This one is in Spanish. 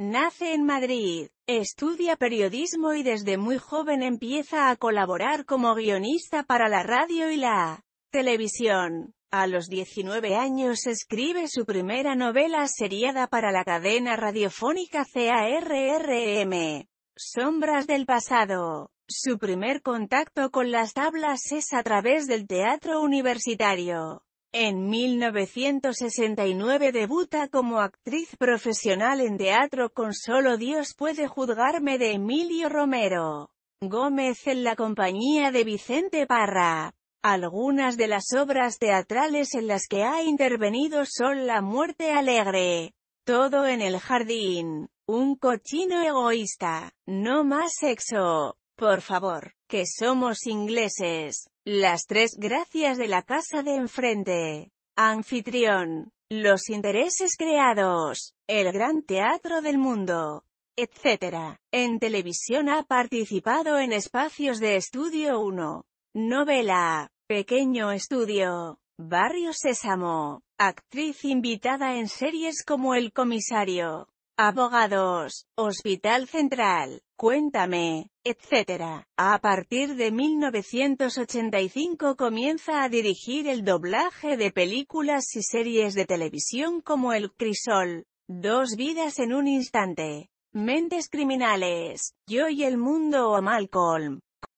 Nace en Madrid, estudia periodismo y desde muy joven empieza a colaborar como guionista para la radio y la televisión. A los 19 años escribe su primera novela seriada para la cadena radiofónica CARRM, Sombras del Pasado. Su primer contacto con las tablas es a través del teatro universitario. En 1969 debuta como actriz profesional en teatro con Solo Dios puede juzgarme de Emilio Romero Gómez en la compañía de Vicente Parra. Algunas de las obras teatrales en las que ha intervenido son La muerte alegre, Todo en el jardín, Un cochino egoísta, No más sexo, por favor, que somos ingleses. Las tres gracias de la casa de enfrente. Anfitrión. Los intereses creados. El gran teatro del mundo. Etc. En televisión ha participado en espacios de Estudio 1. Novela. Pequeño Estudio. Barrio Sésamo. Actriz invitada en series como El Comisario abogados, hospital central, cuéntame, etc. A partir de 1985 comienza a dirigir el doblaje de películas y series de televisión como El Crisol, Dos vidas en un instante, Mentes criminales, Yo y el mundo o Malcolm,